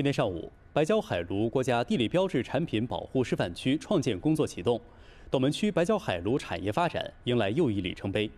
今天上午，白蕉海鲈国家地理标志产品保护示范区创建工作启动，斗门区白蕉海鲈产业发展迎来又一里程碑。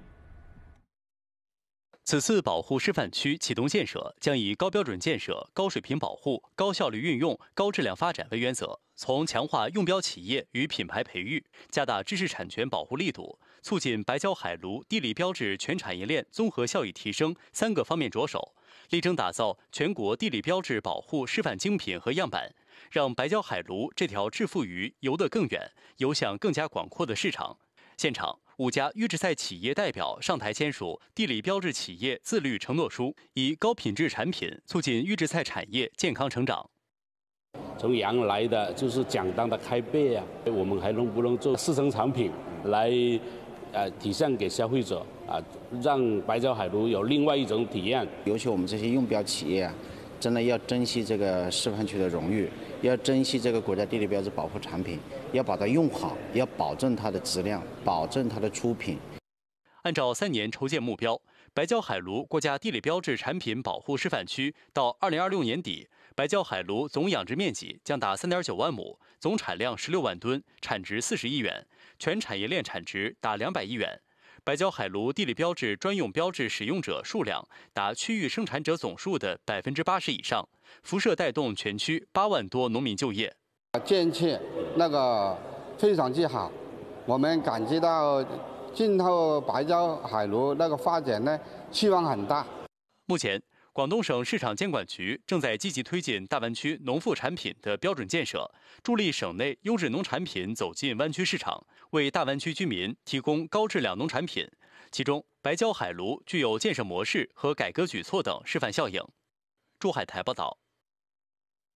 此次保护示范区启动建设，将以高标准建设、高水平保护、高效率运用、高质量发展为原则，从强化用标企业与品牌培育、加大知识产权保护力度、促进白蕉海鲈地理标志全产业链综合效益提升三个方面着手。力争打造全国地理标志保护示范精品和样板，让白蕉海鲈这条致富鱼游得更远，游向更加广阔的市场。现场，五家预制菜企业代表上台签署地理标志企业自律承诺书，以高品质产品促进预制菜产业健康成长。从羊来的就是简单的开背啊，我们还能不能做四层产品来？呃，体现给消费者啊，让白蕉海鲈有另外一种体验。尤其我们这些用标企业啊，真的要珍惜这个示范区的荣誉，要珍惜这个国家地理标志保护产品，要把它用好，要保证它的质量，保证它的出品。按照三年筹建目标。白蕉海鲈国家地理标志产品保护示范区，到二零二六年底，白蕉海鲈总养殖面积将达三点九万亩，总产量十六万吨，产值四十亿元，全产业链产值达两百亿元。白蕉海鲈地理标志专用标志使用者数量达区域生产者总数的百分之八十以上，辐射带动全区八万多农民就业。建设那个非常之好，我们感觉到。今后白蕉海螺那个发展呢，希望很大。目前，广东省市场监管局正在积极推进大湾区农副产品的标准建设，助力省内优质农产品走进湾区市场，为大湾区居民提供高质量农产品。其中，白蕉海螺具有建设模式和改革举措等示范效应。珠海台报道。